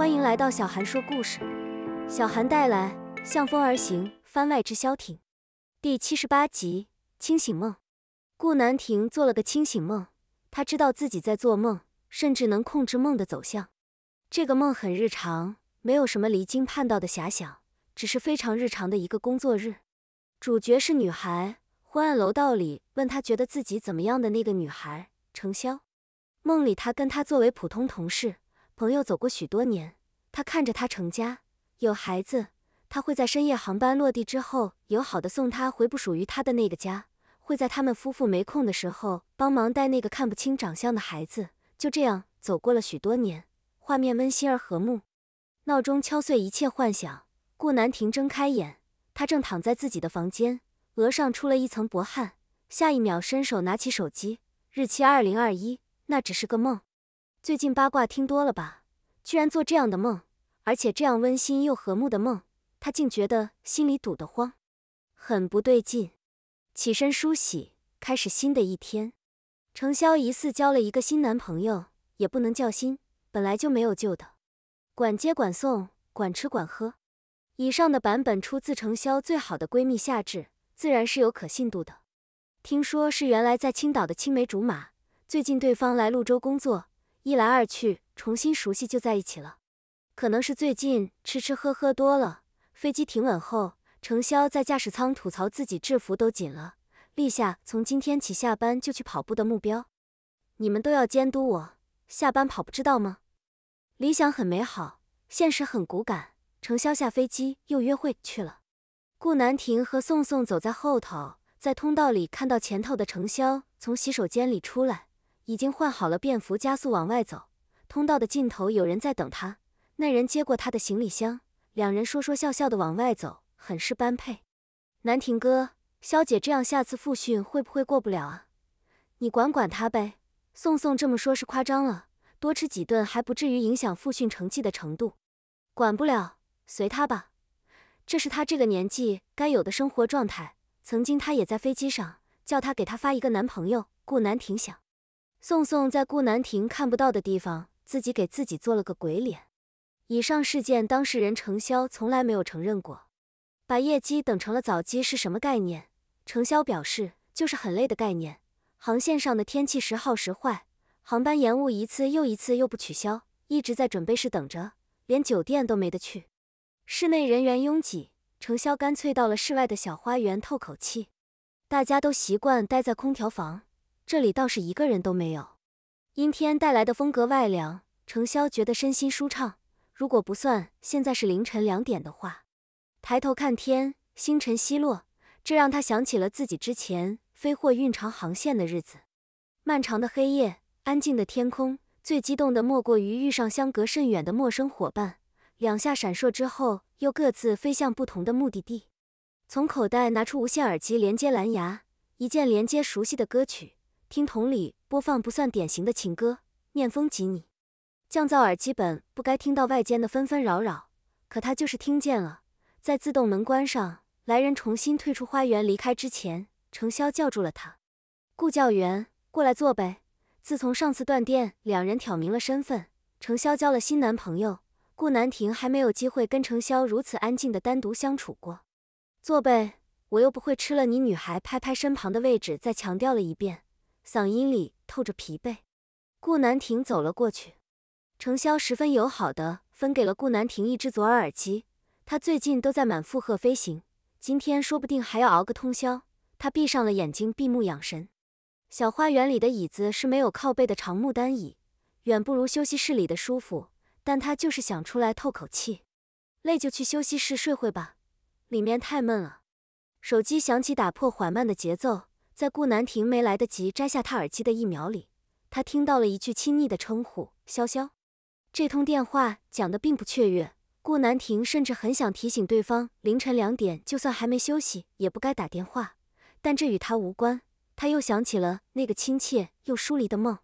欢迎来到小韩说故事，小韩带来《向风而行》番外之消停，第七十八集清醒梦。顾南亭做了个清醒梦，他知道自己在做梦，甚至能控制梦的走向。这个梦很日常，没有什么离经叛道的遐想，只是非常日常的一个工作日。主角是女孩，昏暗楼道里问他觉得自己怎么样的那个女孩程潇。梦里他跟她作为普通同事。朋友走过许多年，他看着他成家有孩子，他会在深夜航班落地之后，友好的送他回不属于他的那个家，会在他们夫妇没空的时候，帮忙带那个看不清长相的孩子。就这样走过了许多年，画面温馨而和睦。闹钟敲碎一切幻想，顾南亭睁开眼，他正躺在自己的房间，额上出了一层薄汗。下一秒，伸手拿起手机，日期二零二一，那只是个梦。最近八卦听多了吧，居然做这样的梦，而且这样温馨又和睦的梦，他竟觉得心里堵得慌，很不对劲。起身梳洗，开始新的一天。程潇疑似交了一个新男朋友，也不能叫新，本来就没有旧的。管接管送，管吃管喝。以上的版本出自程潇最好的闺蜜夏至，自然是有可信度的。听说是原来在青岛的青梅竹马，最近对方来泸州工作。一来二去，重新熟悉就在一起了。可能是最近吃吃喝喝多了。飞机停稳后，程潇在驾驶舱吐槽自己制服都紧了，立下从今天起下班就去跑步的目标。你们都要监督我下班跑步，知道吗？理想很美好，现实很骨感。程潇下飞机又约会去了。顾南亭和宋宋走在后头，在通道里看到前头的程潇从洗手间里出来。已经换好了便服，加速往外走。通道的尽头有人在等他，那人接过他的行李箱，两人说说笑笑地往外走，很是般配。南亭哥，肖姐这样，下次复训会不会过不了啊？你管管他呗。宋宋这么说，是夸张了，多吃几顿还不至于影响复训成绩的程度。管不了，随他吧，这是他这个年纪该有的生活状态。曾经他也在飞机上叫他给他发一个男朋友。顾南亭想。宋宋在顾南亭看不到的地方，自己给自己做了个鬼脸。以上事件当事人程潇从来没有承认过。把夜机等成了早机是什么概念？程潇表示，就是很累的概念。航线上的天气时好时坏，航班延误一次又一次又不取消，一直在准备室等着，连酒店都没得去。室内人员拥挤，程潇干脆到了室外的小花园透口气。大家都习惯待在空调房。这里倒是一个人都没有，阴天带来的风格外凉，程潇觉得身心舒畅。如果不算现在是凌晨两点的话，抬头看天，星辰西落，这让他想起了自己之前飞货运长航线的日子，漫长的黑夜，安静的天空，最激动的莫过于遇上相隔甚远的陌生伙伴，两下闪烁之后，又各自飞向不同的目的地。从口袋拿出无线耳机，连接蓝牙，一键连接熟悉的歌曲。听筒里播放不算典型的情歌，《念风及你》，降噪耳机本不该听到外间的纷纷扰扰，可他就是听见了。在自动门关上，来人重新退出花园离开之前，程潇叫住了他：“顾教员，过来坐呗。”自从上次断电，两人挑明了身份，程潇交了新男朋友，顾南亭还没有机会跟程潇如此安静的单独相处过。坐呗，我又不会吃了你女孩，拍拍身旁的位置，再强调了一遍。嗓音里透着疲惫，顾南亭走了过去。程潇十分友好的分给了顾南亭一只左耳耳机。他最近都在满负荷飞行，今天说不定还要熬个通宵。他闭上了眼睛，闭目养神。小花园里的椅子是没有靠背的长木单椅，远不如休息室里的舒服，但他就是想出来透口气。累就去休息室睡会吧，里面太闷了。手机响起，打破缓慢的节奏。在顾南亭没来得及摘下他耳机的一秒里，他听到了一句亲昵的称呼“潇潇”。这通电话讲得并不雀跃，顾南亭甚至很想提醒对方，凌晨两点就算还没休息，也不该打电话。但这与他无关。他又想起了那个亲切又疏离的梦。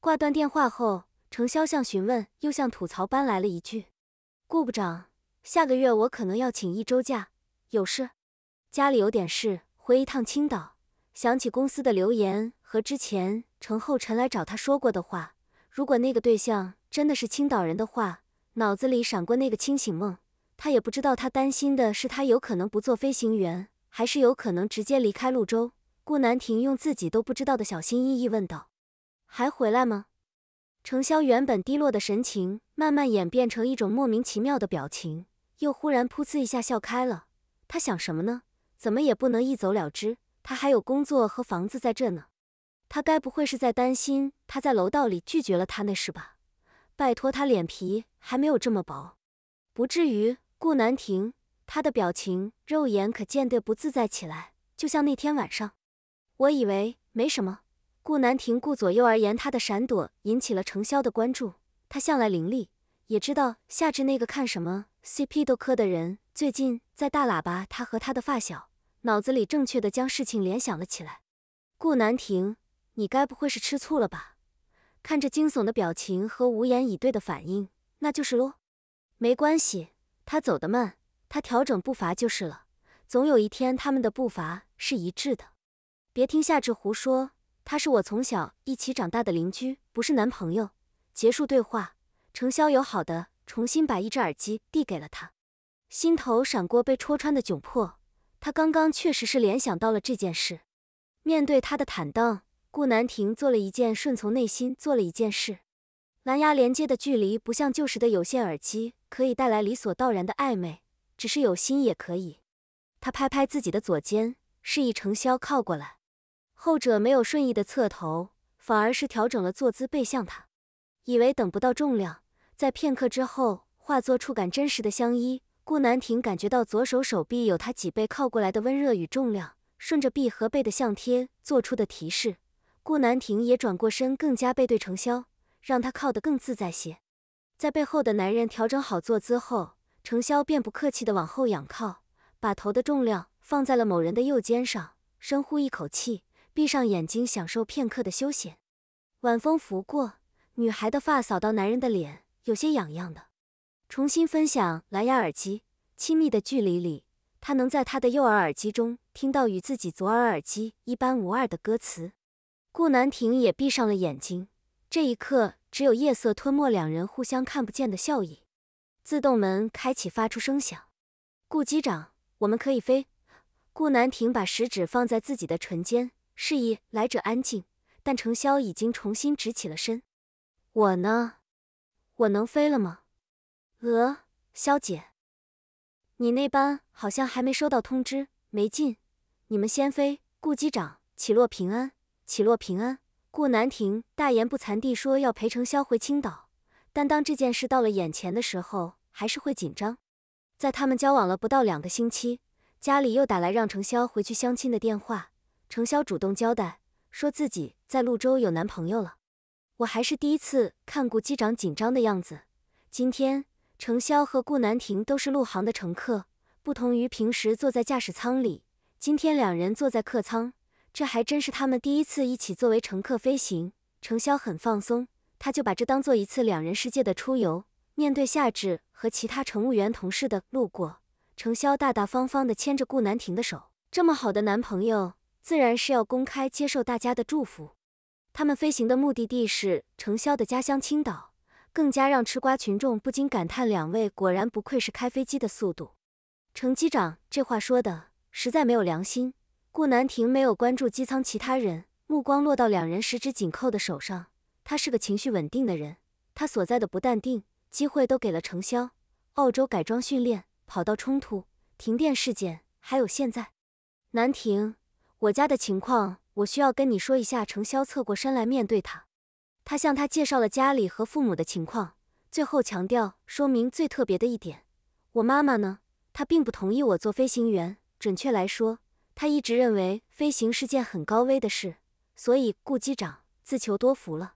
挂断电话后，程潇像询问又像吐槽般来了一句：“顾部长，下个月我可能要请一周假，有事？家里有点事，回一趟青岛。”想起公司的留言和之前程厚辰来找他说过的话，如果那个对象真的是青岛人的话，脑子里闪过那个清醒梦。他也不知道他担心的是他有可能不做飞行员，还是有可能直接离开陆州。顾南亭用自己都不知道的小心翼翼问道：“还回来吗？”程潇原本低落的神情慢慢演变成一种莫名其妙的表情，又忽然噗呲一下笑开了。他想什么呢？怎么也不能一走了之。他还有工作和房子在这呢，他该不会是在担心他在楼道里拒绝了他那事吧？拜托，他脸皮还没有这么薄，不至于。顾南亭，他的表情肉眼可见的不自在起来，就像那天晚上。我以为没什么。顾南亭顾左右而言他的闪躲引起了程潇的关注，他向来伶俐，也知道夏至那个看什么 CP 都磕的人，最近在大喇叭他和他的发小。脑子里正确的将事情联想了起来。顾南亭，你该不会是吃醋了吧？看着惊悚的表情和无言以对的反应，那就是喽。没关系，他走得慢，他调整步伐就是了。总有一天他们的步伐是一致的。别听夏至胡说，他是我从小一起长大的邻居，不是男朋友。结束对话，程潇友好的重新把一只耳机递给了他，心头闪过被戳穿的窘迫。他刚刚确实是联想到了这件事，面对他的坦荡，顾南亭做了一件顺从内心做了一件事。蓝牙连接的距离不像旧时的有线耳机可以带来理所当然的暧昧，只是有心也可以。他拍拍自己的左肩，示意程潇靠过来。后者没有顺意的侧头，反而是调整了坐姿背向他，以为等不到重量，在片刻之后化作触感真实的相依。顾南亭感觉到左手手臂有他脊背靠过来的温热与重量，顺着臂和背的相贴做出的提示，顾南亭也转过身，更加背对程潇，让他靠得更自在些。在背后的男人调整好坐姿后，程潇便不客气的往后仰靠，把头的重量放在了某人的右肩上，深呼一口气，闭上眼睛享受片刻的休闲。晚风拂过，女孩的发扫到男人的脸，有些痒痒的。重新分享蓝牙耳机，亲密的距离里，他能在他的右耳耳机中听到与自己左耳耳机一般无二的歌词。顾南亭也闭上了眼睛，这一刻只有夜色吞没两人互相看不见的笑意。自动门开启，发出声响。顾机长，我们可以飞。顾南亭把食指放在自己的唇间，示意来者安静。但程潇已经重新直起了身。我呢？我能飞了吗？呃，肖姐，你那班好像还没收到通知，没进。你们先飞。顾机长，起落平安，起落平安。顾南亭大言不惭地说要陪程潇回青岛，但当这件事到了眼前的时候，还是会紧张。在他们交往了不到两个星期，家里又打来让程潇回去相亲的电话。程潇主动交代，说自己在陆州有男朋友了。我还是第一次看顾机长紧张的样子。今天。程潇和顾南亭都是陆航的乘客，不同于平时坐在驾驶舱里，今天两人坐在客舱，这还真是他们第一次一起作为乘客飞行。程潇很放松，他就把这当做一次两人世界的出游。面对夏至和其他乘务员同事的路过，程潇大大方方的牵着顾南亭的手，这么好的男朋友，自然是要公开接受大家的祝福。他们飞行的目的地是程潇的家乡青岛。更加让吃瓜群众不禁感叹：两位果然不愧是开飞机的速度。程机长这话说的实在没有良心。顾南亭没有关注机舱其他人，目光落到两人十指紧扣的手上。他是个情绪稳定的人，他所在的不淡定，机会都给了程潇。澳洲改装训练、跑道冲突、停电事件，还有现在，南亭，我家的情况，我需要跟你说一下。程潇侧过身来面对他。他向他介绍了家里和父母的情况，最后强调说明最特别的一点：我妈妈呢，她并不同意我做飞行员。准确来说，她一直认为飞行是件很高危的事，所以顾机长自求多福了。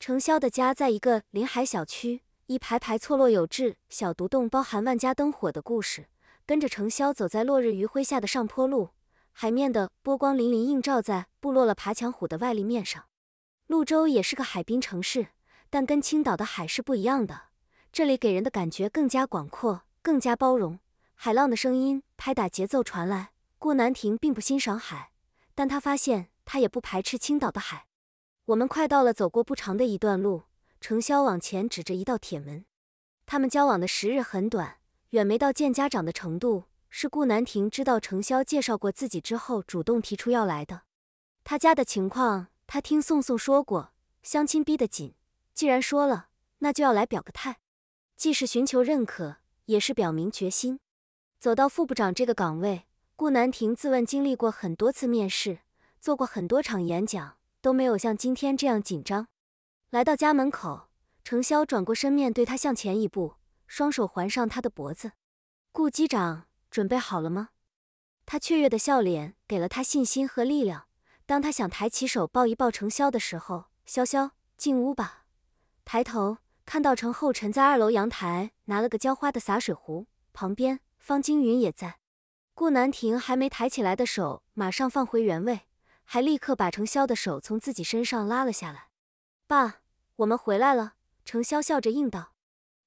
程潇的家在一个临海小区，一排排错落有致小独栋，包含万家灯火的故事。跟着程潇走在落日余晖下的上坡路，海面的波光粼粼映照在部落了爬墙虎的外立面上。陆州也是个海滨城市，但跟青岛的海是不一样的。这里给人的感觉更加广阔，更加包容。海浪的声音拍打节奏传来。顾南亭并不欣赏海，但他发现他也不排斥青岛的海。我们快到了，走过不长的一段路，程潇往前指着一道铁门。他们交往的时日很短，远没到见家长的程度。是顾南亭知道程潇介绍过自己之后，主动提出要来的。他家的情况。他听宋宋说过，相亲逼得紧。既然说了，那就要来表个态，既是寻求认可，也是表明决心。走到副部长这个岗位，顾南亭自问经历过很多次面试，做过很多场演讲，都没有像今天这样紧张。来到家门口，程潇转过身面对他，向前一步，双手环上他的脖子。顾机长，准备好了吗？他雀跃的笑脸给了他信心和力量。当他想抬起手抱一抱程潇的时候，潇潇，进屋吧。抬头看到程厚臣在二楼阳台拿了个浇花的洒水壶，旁边方惊云也在。顾南亭还没抬起来的手马上放回原位，还立刻把程潇的手从自己身上拉了下来。爸，我们回来了。程潇笑着应道。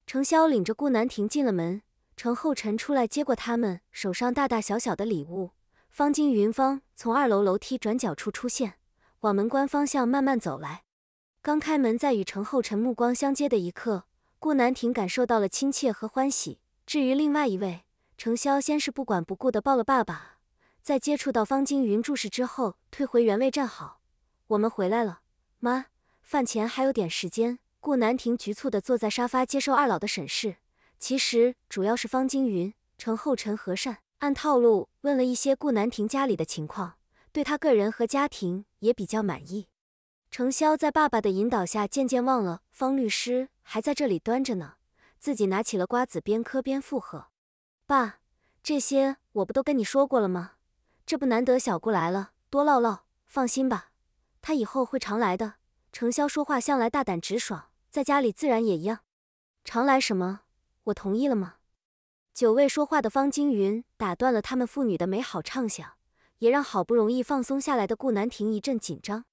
程潇领着顾南亭进了门，程厚臣出来接过他们手上大大小小的礼物。方金云方从二楼楼梯转角处出现，往门关方向慢慢走来。刚开门，在与程厚辰目光相接的一刻，顾南亭感受到了亲切和欢喜。至于另外一位，程潇先是不管不顾地抱了爸爸，在接触到方金云注视之后，退回原位站好。我们回来了，妈。饭前还有点时间。顾南亭局促地坐在沙发，接受二老的审视。其实主要是方金云、程厚辰和善。按套路问了一些顾南亭家里的情况，对他个人和家庭也比较满意。程潇在爸爸的引导下，渐渐忘了方律师还在这里端着呢，自己拿起了瓜子，边嗑边附和：“爸，这些我不都跟你说过了吗？这不难得小顾来了，多唠唠。放心吧，他以后会常来的。”程潇说话向来大胆直爽，在家里自然也一样。常来什么？我同意了吗？久未说话的方惊云打断了他们父女的美好畅想，也让好不容易放松下来的顾南亭一阵紧张。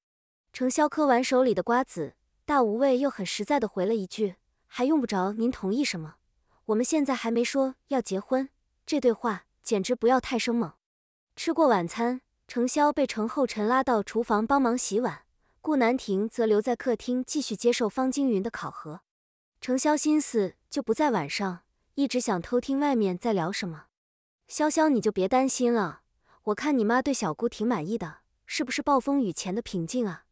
程潇磕完手里的瓜子，大无畏又很实在的回了一句：“还用不着您同意什么，我们现在还没说要结婚。”这对话简直不要太生猛。吃过晚餐，程潇被程厚辰拉到厨房帮忙洗碗，顾南亭则留在客厅继续接受方惊云的考核。程潇心思就不在晚上。一直想偷听外面在聊什么，潇潇，你就别担心了。我看你妈对小姑挺满意的，是不是暴风雨前的平静啊？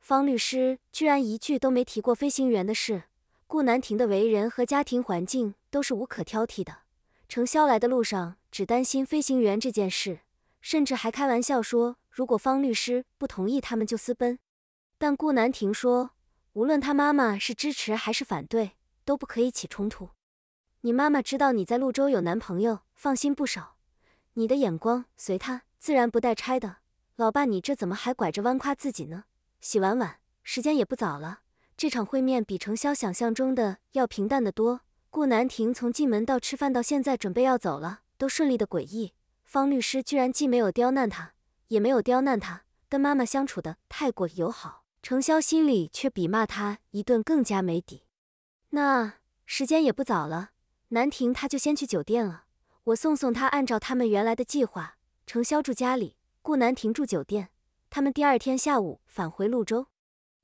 方律师居然一句都没提过飞行员的事。顾南亭的为人和家庭环境都是无可挑剔的。程潇来的路上只担心飞行员这件事，甚至还开玩笑说，如果方律师不同意，他们就私奔。但顾南亭说，无论他妈妈是支持还是反对，都不可以起冲突。你妈妈知道你在陆州有男朋友，放心不少。你的眼光随他，自然不带差的。老爸，你这怎么还拐着弯夸自己呢？洗完碗，时间也不早了。这场会面比程潇想象中的要平淡得多。顾南亭从进门到吃饭到现在准备要走了，都顺利的诡异。方律师居然既没有刁难他，也没有刁难他，跟妈妈相处的太过友好。程潇心里却比骂他一顿更加没底。那时间也不早了。南亭，他就先去酒店了。我送送他。按照他们原来的计划，程潇住家里，顾南亭住酒店。他们第二天下午返回鹭州。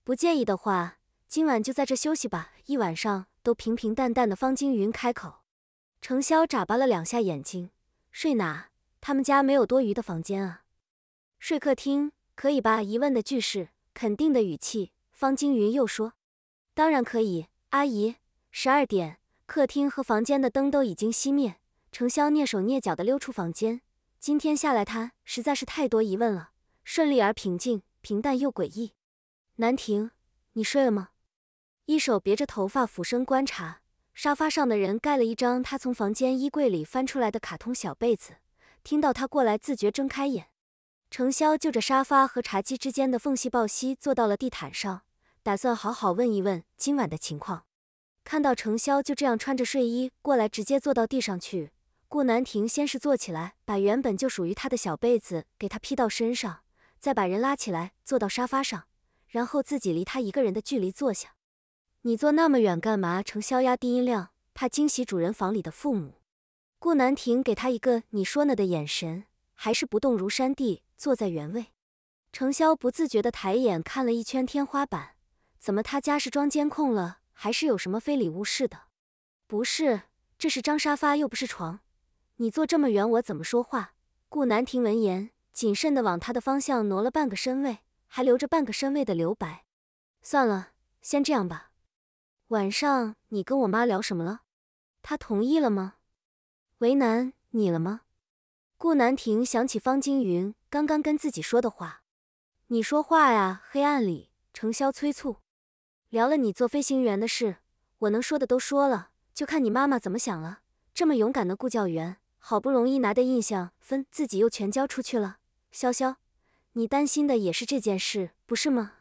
不介意的话，今晚就在这休息吧，一晚上都平平淡淡的。方惊云开口。程潇眨巴了两下眼睛，睡哪？他们家没有多余的房间啊。睡客厅可以吧？疑问的句式，肯定的语气。方惊云又说：“当然可以，阿姨。十二点。”客厅和房间的灯都已经熄灭，程潇蹑手蹑脚地溜出房间。今天下来，他实在是太多疑问了，顺利而平静，平淡又诡异。南亭，你睡了吗？一手别着头发，俯身观察沙发上的人，盖了一张他从房间衣柜里翻出来的卡通小被子。听到他过来，自觉睁开眼。程潇就着沙发和茶几之间的缝隙抱膝坐到了地毯上，打算好好问一问今晚的情况。看到程潇就这样穿着睡衣过来，直接坐到地上去。顾南亭先是坐起来，把原本就属于他的小被子给他披到身上，再把人拉起来坐到沙发上，然后自己离他一个人的距离坐下。你坐那么远干嘛？程潇压低音量，怕惊醒主人房里的父母。顾南亭给他一个“你说呢”的眼神，还是不动如山地坐在原位。程潇不自觉地抬眼看了一圈天花板，怎么他家是装监控了？还是有什么非礼勿视的？不是，这是张沙发又不是床，你坐这么远，我怎么说话？顾南亭闻言，谨慎的往他的方向挪了半个身位，还留着半个身位的留白。算了，先这样吧。晚上你跟我妈聊什么了？她同意了吗？为难你了吗？顾南亭想起方金云刚刚跟自己说的话，你说话呀！黑暗里，程潇催促。聊了你做飞行员的事，我能说的都说了，就看你妈妈怎么想了。这么勇敢的顾教员，好不容易拿的印象分，自己又全交出去了。潇潇，你担心的也是这件事，不是吗？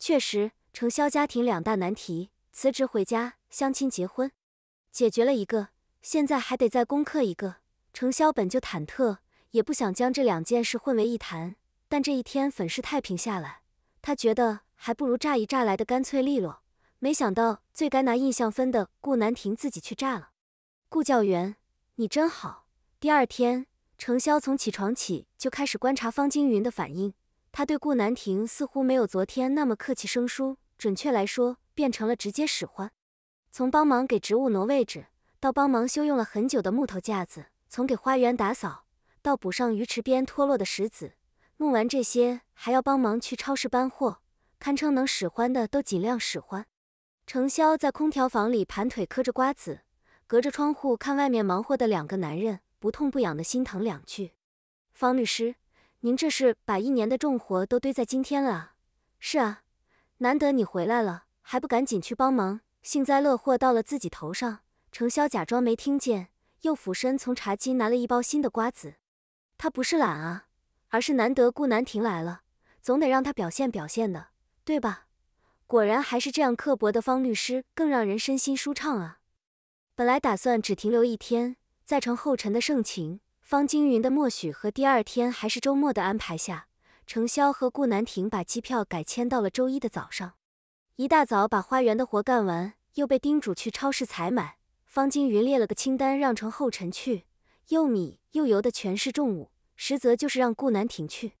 确实，程潇家庭两大难题：辞职回家相亲结婚，解决了一个，现在还得再攻克一个。程潇本就忐忑，也不想将这两件事混为一谈，但这一天粉饰太平下来。他觉得还不如炸一炸来的干脆利落，没想到最该拿印象分的顾南亭自己去炸了。顾教员，你真好。第二天，程潇从起床起就开始观察方惊云的反应，他对顾南亭似乎没有昨天那么客气生疏，准确来说变成了直接使唤。从帮忙给植物挪位置，到帮忙修用了很久的木头架子，从给花园打扫，到补上鱼池边脱落的石子。弄完这些，还要帮忙去超市搬货，堪称能使唤的都尽量使唤。程潇在空调房里盘腿嗑着瓜子，隔着窗户看外面忙活的两个男人，不痛不痒的心疼两句。方律师，您这是把一年的重活都堆在今天了啊？是啊，难得你回来了，还不赶紧去帮忙？幸灾乐祸到了自己头上。程潇假装没听见，又俯身从茶几拿了一包新的瓜子。他不是懒啊。而是难得顾南亭来了，总得让他表现表现的，对吧？果然还是这样刻薄的方律师更让人身心舒畅啊！本来打算只停留一天，在程厚臣的盛情、方惊云的默许和第二天还是周末的安排下，程潇和顾南亭把机票改签到了周一的早上。一大早把花园的活干完，又被叮嘱去超市采买。方金云列了个清单让程厚臣去，又米又油的全是重物。实则就是让顾南亭去。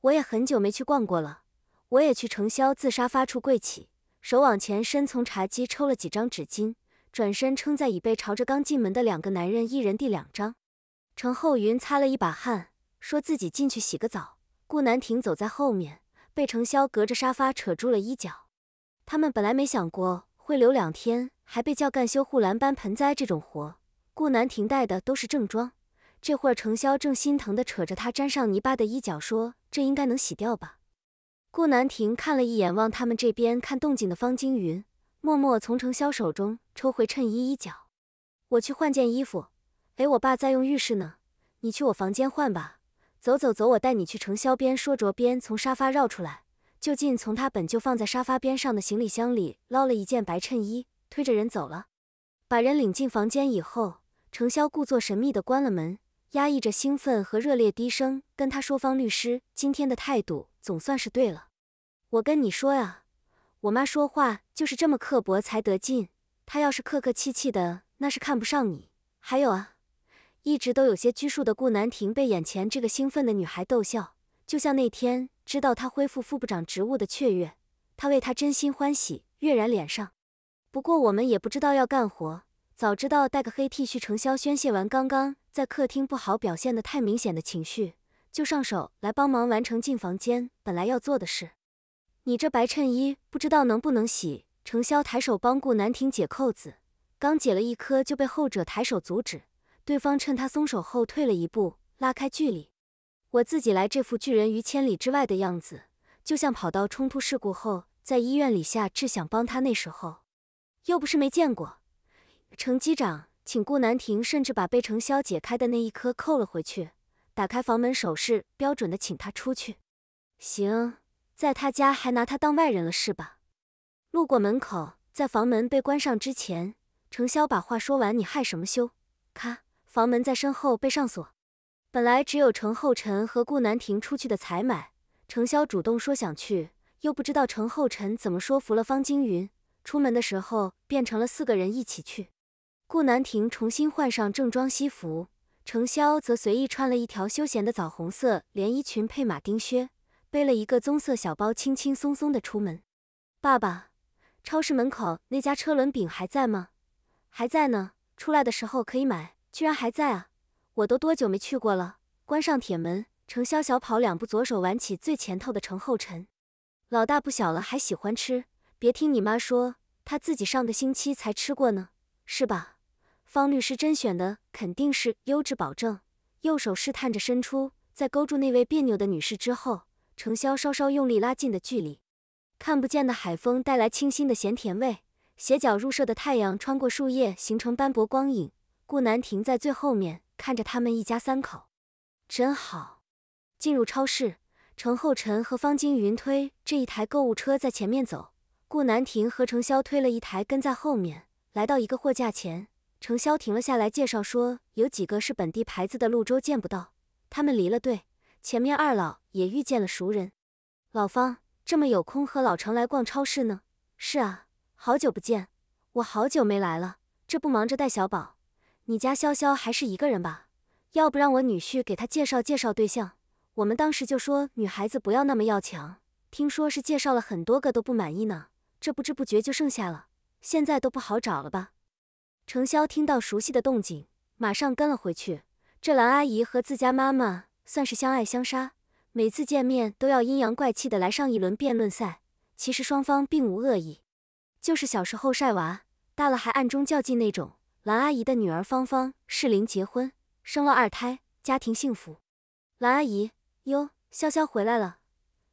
我也很久没去逛过了。我也去程潇自沙发处跪起，手往前伸，从茶几抽了几张纸巾，转身撑在椅背，朝着刚进门的两个男人，一人递两张。程厚云擦了一把汗，说自己进去洗个澡。顾南亭走在后面，被程潇隔着沙发扯住了衣角。他们本来没想过会留两天，还被叫干修护栏、搬盆栽这种活。顾南亭带的都是正装。这会儿程潇正心疼地扯着他沾上泥巴的衣角，说：“这应该能洗掉吧？”顾南亭看了一眼望他们这边看动静的方金云，默默从程潇手中抽回衬衣衣角：“我去换件衣服，哎，我爸在用浴室呢，你去我房间换吧。”走走走，我带你去程潇边说着边从沙发绕出来，就近从他本就放在沙发边上的行李箱里捞了一件白衬衣，推着人走了。把人领进房间以后，程潇故作神秘地关了门。压抑着兴奋和热烈，低声跟他说：“方律师今天的态度总算是对了。我跟你说呀，我妈说话就是这么刻薄才得劲。她要是客客气气的，那是看不上你。还有啊，一直都有些拘束的顾南亭被眼前这个兴奋的女孩逗笑，就像那天知道他恢复副部长职务的雀跃，他为她真心欢喜跃然脸上。不过我们也不知道要干活。”早知道带个黑 T 恤，程潇宣泄完刚刚在客厅不好表现的太明显的情绪，就上手来帮忙完成进房间本来要做的事。你这白衬衣不知道能不能洗？程潇抬手帮顾南亭解扣子，刚解了一颗就被后者抬手阻止。对方趁他松手后退了一步，拉开距离。我自己来这副拒人于千里之外的样子，就像跑到冲突事故后在医院里下至想帮他那时候，又不是没见过。程机长，请顾南亭甚至把被程潇解开的那一颗扣了回去，打开房门手势标准的，请他出去。行，在他家还拿他当外人了是吧？路过门口，在房门被关上之前，程潇把话说完，你害什么羞？咔，房门在身后被上锁。本来只有程厚辰和顾南亭出去的采买，程潇主动说想去，又不知道程厚辰怎么说服了方惊云，出门的时候变成了四个人一起去。顾南亭重新换上正装西服，程潇则随意穿了一条休闲的枣红色连衣裙配马丁靴，背了一个棕色小包，轻轻松松的出门。爸爸，超市门口那家车轮饼还在吗？还在呢，出来的时候可以买。居然还在啊！我都多久没去过了？关上铁门，程潇小跑两步，左手挽起最前头的程厚辰。老大不小了还喜欢吃，别听你妈说，她自己上个星期才吃过呢，是吧？方律师甄选的肯定是优质保证。右手试探着伸出，在勾住那位别扭的女士之后，程潇稍稍用力拉近的距离。看不见的海风带来清新的咸甜味，斜角入射的太阳穿过树叶，形成斑驳光影。顾南亭在最后面看着他们一家三口，真好。进入超市，程厚辰和方金云推这一台购物车在前面走，顾南亭和程潇推了一台跟在后面。来到一个货架前。程潇停了下来，介绍说：“有几个是本地牌子的，陆州见不到。他们离了队，前面二老也遇见了熟人。老方这么有空和老程来逛超市呢？是啊，好久不见，我好久没来了。这不忙着带小宝，你家潇潇还是一个人吧？要不让我女婿给她介绍介绍对象？我们当时就说女孩子不要那么要强。听说是介绍了很多个都不满意呢，这不知不觉就剩下了，现在都不好找了吧？”程潇听到熟悉的动静，马上跟了回去。这兰阿姨和自家妈妈算是相爱相杀，每次见面都要阴阳怪气的来上一轮辩论赛。其实双方并无恶意，就是小时候晒娃，大了还暗中较劲那种。兰阿姨的女儿芳芳适龄结婚，生了二胎，家庭幸福。兰阿姨，哟，潇潇回来了。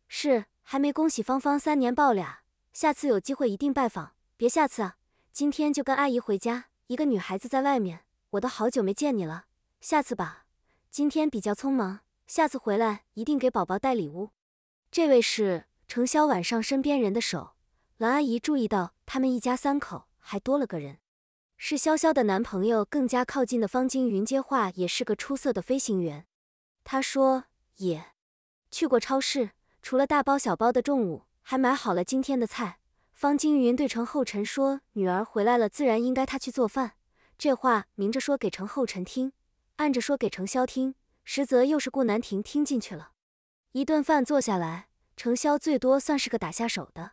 是，还没恭喜芳芳三年抱俩。下次有机会一定拜访，别下次啊，今天就跟阿姨回家。一个女孩子在外面，我都好久没见你了，下次吧。今天比较匆忙，下次回来一定给宝宝带礼物。这位是程潇，晚上身边人的手。蓝阿姨注意到他们一家三口，还多了个人，是潇潇的男朋友，更加靠近的方金云接话，也是个出色的飞行员。他说也去过超市，除了大包小包的重物，还买好了今天的菜。方惊云对程厚臣说：“女儿回来了，自然应该她去做饭。”这话明着说给程厚臣听，暗着说给程潇听，实则又是顾南亭听进去了。一顿饭做下来，程潇最多算是个打下手的。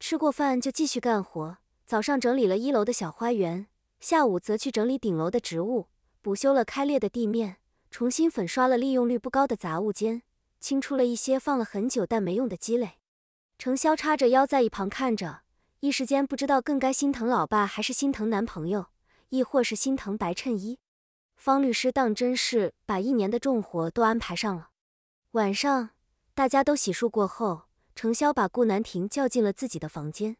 吃过饭就继续干活。早上整理了一楼的小花园，下午则去整理顶楼的植物，补修了开裂的地面，重新粉刷了利用率不高的杂物间，清出了一些放了很久但没用的积累。程潇叉着腰在一旁看着，一时间不知道更该心疼老爸还是心疼男朋友，亦或是心疼白衬衣。方律师当真是把一年的重活都安排上了。晚上大家都洗漱过后，程潇把顾南亭叫进了自己的房间。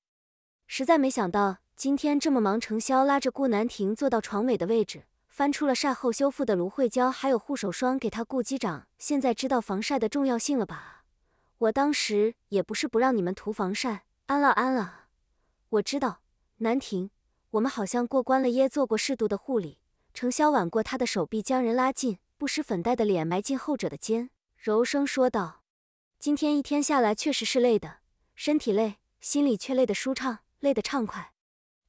实在没想到今天这么忙，程潇拉着顾南亭坐到床尾的位置，翻出了晒后修复的芦荟胶还有护手霜给他。顾机长现在知道防晒的重要性了吧？我当时也不是不让你们涂防晒，安了安了。我知道，南亭，我们好像过关了耶，做过适度的护理。程潇挽过他的手臂，将人拉近，不施粉黛的脸埋进后者的肩，柔声说道：“今天一天下来确实是累的，身体累，心里却累得舒畅，累得畅快。”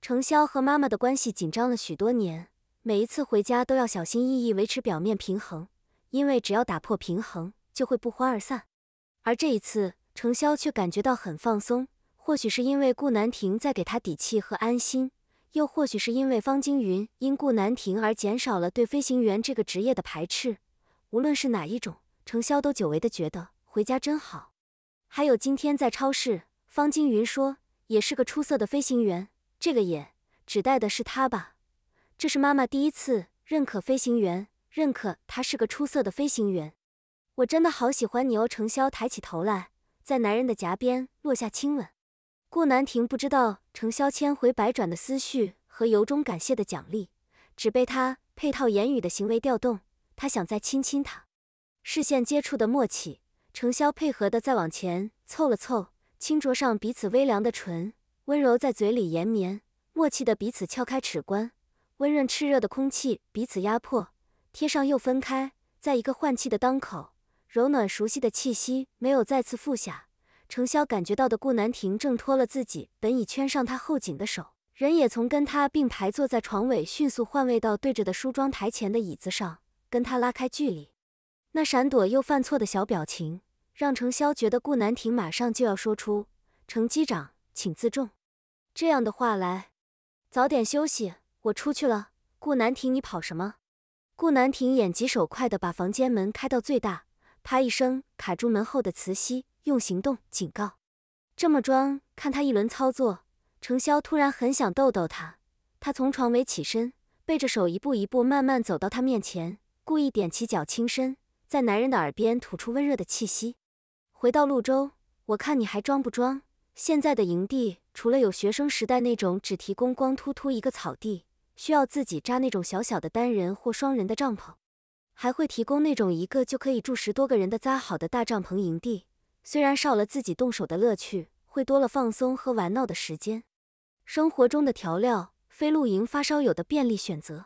程潇和妈妈的关系紧张了许多年，每一次回家都要小心翼翼维持表面平衡，因为只要打破平衡，就会不欢而散。而这一次，程潇却感觉到很放松。或许是因为顾南亭在给他底气和安心，又或许是因为方惊云因顾南亭而减少了对飞行员这个职业的排斥。无论是哪一种，程潇都久违的觉得回家真好。还有今天在超市，方惊云说也是个出色的飞行员，这个也指代的是他吧？这是妈妈第一次认可飞行员，认可他是个出色的飞行员。我真的好喜欢你哦！程潇抬起头来，在男人的颊边落下亲吻。顾南亭不知道程潇千回百转的思绪和由衷感谢的奖励，只被他配套言语的行为调动。他想再亲亲他，视线接触的默契，程潇配合的再往前凑了凑，轻啄上彼此微凉的唇，温柔在嘴里延绵，默契的彼此撬开齿关，温润炽热的空气彼此压迫，贴上又分开，在一个换气的当口。柔暖熟悉的气息没有再次附下，程潇感觉到的顾南亭挣脱了自己本已圈上他后颈的手，人也从跟他并排坐在床尾，迅速换位到对着的梳妆台前的椅子上，跟他拉开距离。那闪躲又犯错的小表情，让程潇觉得顾南亭马上就要说出“程机长，请自重”这样的话来。早点休息，我出去了。顾南亭，你跑什么？顾南亭眼疾手快地把房间门开到最大。啪一声，卡住门后的磁吸，用行动警告。这么装，看他一轮操作。程潇突然很想逗逗他，他从床尾起身，背着手，一步一步慢慢走到他面前，故意踮起脚轻伸，在男人的耳边吐出温热的气息。回到陆州，我看你还装不装？现在的营地除了有学生时代那种只提供光秃秃一个草地，需要自己扎那种小小的单人或双人的帐篷。还会提供那种一个就可以住十多个人的扎好的大帐篷营地，虽然少了自己动手的乐趣，会多了放松和玩闹的时间。生活中的调料，非露营发烧友的便利选择。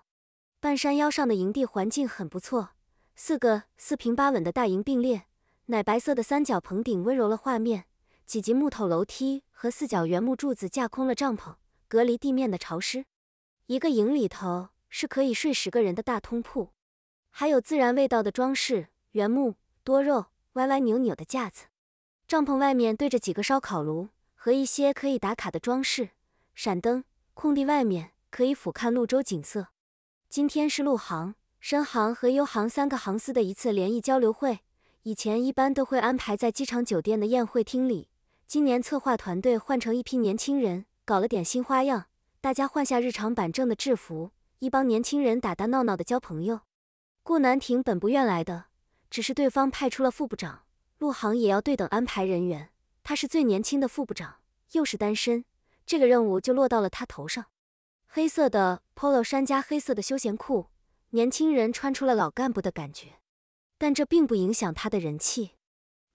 半山腰上的营地环境很不错，四个四平八稳的大营并列，奶白色的三角棚顶温柔了画面，几级木头楼梯和四角原木柱子架空了帐篷，隔离地面的潮湿。一个营里头是可以睡十个人的大通铺。还有自然味道的装饰，原木、多肉、歪歪扭扭的架子。帐篷外面对着几个烧烤炉和一些可以打卡的装饰、闪灯。空地外面可以俯瞰鹭洲景色。今天是陆航、深航和优航三个航司的一次联谊交流会。以前一般都会安排在机场酒店的宴会厅里，今年策划团队换成一批年轻人，搞了点新花样。大家换下日常板正的制服，一帮年轻人打打闹闹的交朋友。顾南亭本不愿来的，只是对方派出了副部长陆航，也要对等安排人员。他是最年轻的副部长，又是单身，这个任务就落到了他头上。黑色的 polo 衫加黑色的休闲裤，年轻人穿出了老干部的感觉，但这并不影响他的人气。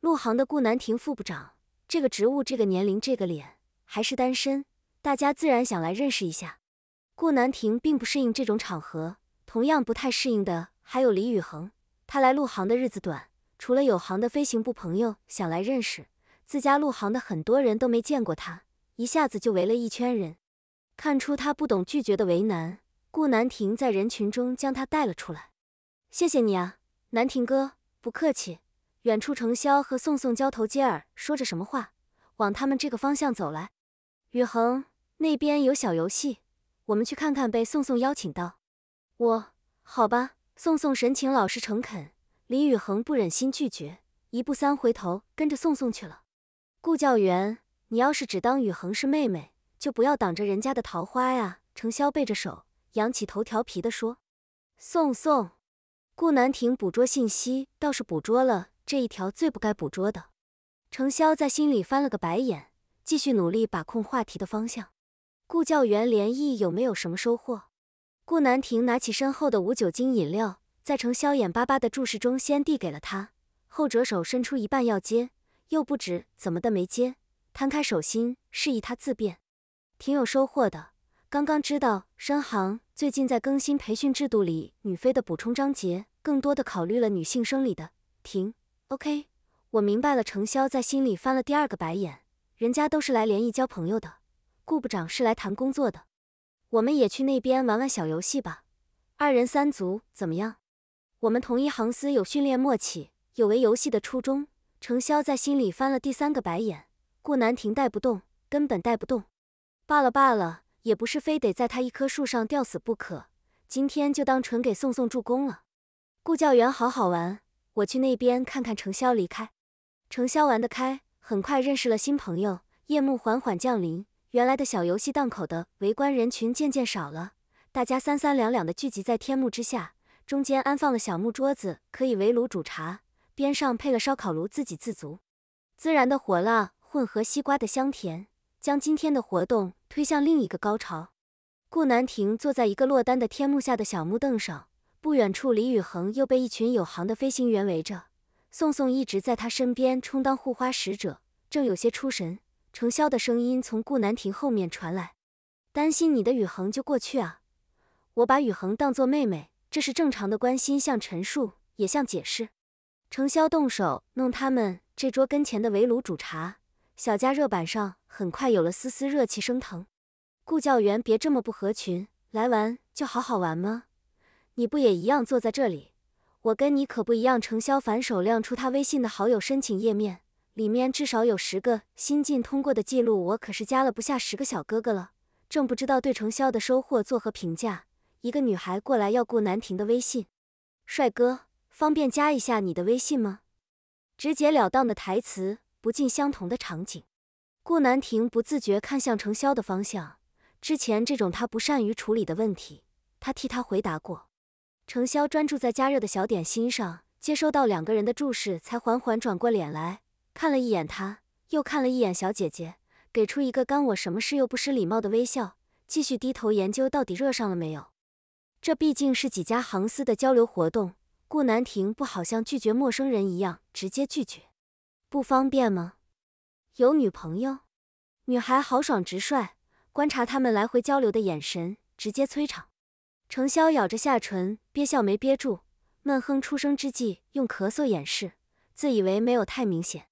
陆航的顾南亭副部长这个职务，这个年龄，这个脸，还是单身，大家自然想来认识一下。顾南亭并不适应这种场合，同样不太适应的。还有李宇恒，他来陆航的日子短，除了有航的飞行部朋友想来认识，自家陆航的很多人都没见过他，一下子就围了一圈人。看出他不懂拒绝的为难，顾南亭在人群中将他带了出来。谢谢你啊，南亭哥，不客气。远处程潇和宋宋交头接耳说着什么话，往他们这个方向走来。宇恒那边有小游戏，我们去看看。被宋宋邀请到，我好吧。宋宋神情老实诚恳，李雨恒不忍心拒绝，一步三回头跟着宋宋去了。顾教员，你要是只当雨恒是妹妹，就不要挡着人家的桃花呀！程潇背着手，仰起头，调皮地说：“宋宋。”顾南亭捕捉信息倒是捕捉了这一条最不该捕捉的。程潇在心里翻了个白眼，继续努力把控话题的方向。顾教员，联谊有没有什么收获？顾南亭拿起身后的无酒精饮料，在程潇眼巴巴的注视中，先递给了他，后者手伸出一半要接，又不知怎么的没接，摊开手心示意他自便。挺有收获的，刚刚知道，深航最近在更新培训制度里，女飞的补充章节，更多的考虑了女性生理的。停，OK，我明白了。程潇在心里翻了第二个白眼，人家都是来联谊交朋友的，顾部长是来谈工作的。我们也去那边玩玩小游戏吧，二人三足怎么样？我们同一航司有训练默契，有为游戏的初衷。程潇在心里翻了第三个白眼，顾南亭带不动，根本带不动。罢了罢了，也不是非得在他一棵树上吊死不可。今天就当纯给送送助攻了。顾教员好好玩，我去那边看看。程潇离开，程潇玩得开，很快认识了新朋友。夜幕缓缓降临。原来的小游戏档口的围观人群渐渐少了，大家三三两两的聚集在天幕之下，中间安放了小木桌子，可以围炉煮茶，边上配了烧烤炉，自给自足。孜然的火辣混合西瓜的香甜，将今天的活动推向另一个高潮。顾南亭坐在一个落单的天幕下的小木凳上，不远处李宇恒又被一群有行的飞行员围着，宋宋一直在他身边充当护花使者，正有些出神。程潇的声音从顾南亭后面传来：“担心你的雨恒就过去啊，我把雨恒当做妹妹，这是正常的关心，像陈述也像解释。”程潇动手弄他们这桌跟前的围炉煮茶，小加热板上很快有了丝丝热气升腾。顾教员别这么不合群，来玩就好好玩吗？你不也一样坐在这里？我跟你可不一样。程潇反手亮出他微信的好友申请页面。里面至少有十个新晋通过的记录，我可是加了不下十个小哥哥了。正不知道对程潇的收获作何评价。一个女孩过来要顾南亭的微信，帅哥，方便加一下你的微信吗？直截了当的台词，不尽相同的场景。顾南亭不自觉看向程潇的方向。之前这种他不善于处理的问题，他替他回答过。程潇专注在加热的小点心上，接收到两个人的注视，才缓缓转过脸来。看了一眼，他又看了一眼小姐姐，给出一个干我什么事又不失礼貌的微笑，继续低头研究到底热上了没有。这毕竟是几家航司的交流活动，顾南亭不好像拒绝陌生人一样直接拒绝，不方便吗？有女朋友？女孩豪爽直率，观察他们来回交流的眼神，直接催场。程潇咬着下唇憋笑没憋住，闷哼出声之际用咳嗽掩饰，自以为没有太明显。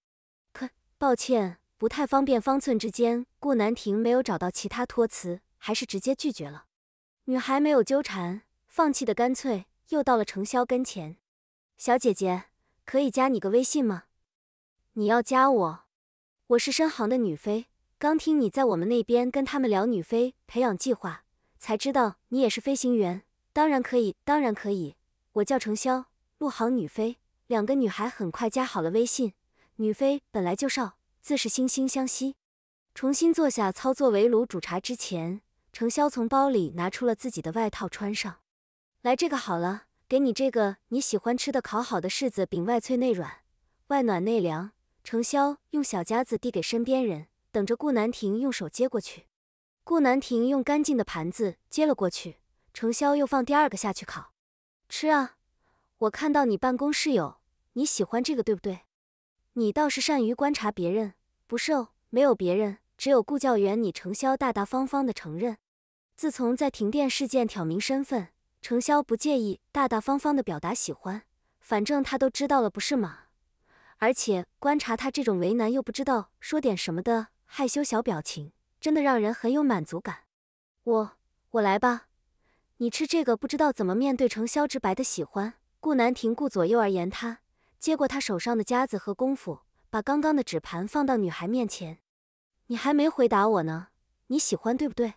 抱歉，不太方便。方寸之间，顾南亭没有找到其他托词，还是直接拒绝了。女孩没有纠缠，放弃的干脆，又到了程潇跟前。小姐姐，可以加你个微信吗？你要加我？我是深航的女飞，刚听你在我们那边跟他们聊女飞培养计划，才知道你也是飞行员。当然可以，当然可以。我叫程潇，陆航女飞。两个女孩很快加好了微信。女妃本来就少，自是惺惺相惜。重新坐下操作围炉煮茶之前，程潇从包里拿出了自己的外套穿上。来这个好了，给你这个你喜欢吃的烤好的柿子饼，外脆内软，外暖内凉。程潇用小夹子递给身边人，等着顾南亭用手接过去。顾南亭用干净的盘子接了过去。程潇又放第二个下去烤。吃啊！我看到你办公室有，你喜欢这个对不对？你倒是善于观察别人，不是？没有别人，只有顾教员。你程潇大大方方的承认，自从在停电事件挑明身份，程潇不介意大大方方的表达喜欢，反正他都知道了，不是吗？而且观察他这种为难又不知道说点什么的害羞小表情，真的让人很有满足感。我我来吧，你吃这个不知道怎么面对程潇直白的喜欢。顾南亭顾左右而言他。接过他手上的夹子和功夫，把刚刚的纸盘放到女孩面前。你还没回答我呢，你喜欢对不对？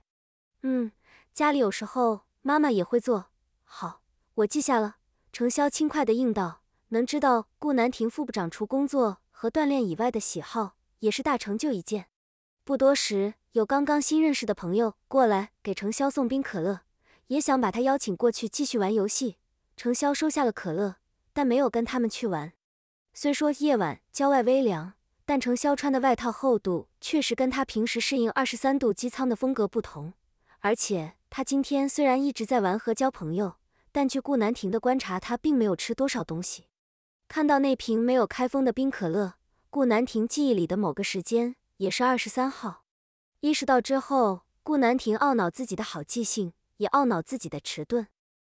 嗯，家里有时候妈妈也会做。好，我记下了。程潇轻快的应道：“能知道顾南亭副部长除工作和锻炼以外的喜好，也是大成就一件。”不多时，有刚刚新认识的朋友过来给程潇送冰可乐，也想把他邀请过去继续玩游戏。程潇收下了可乐，但没有跟他们去玩。虽说夜晚郊外微凉，但程潇穿的外套厚度确实跟他平时适应二十三度机舱的风格不同。而且他今天虽然一直在玩和交朋友，但据顾南亭的观察，他并没有吃多少东西。看到那瓶没有开封的冰可乐，顾南亭记忆里的某个时间也是二十三号。意识到之后，顾南亭懊恼自己的好记性，也懊恼自己的迟钝，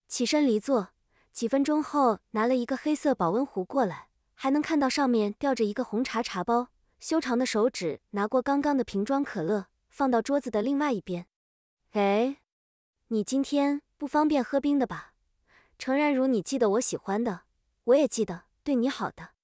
起身离座。几分钟后，拿了一个黑色保温壶过来。还能看到上面吊着一个红茶茶包，修长的手指拿过刚刚的瓶装可乐，放到桌子的另外一边。哎，你今天不方便喝冰的吧？诚然如你记得我喜欢的，我也记得对你好的。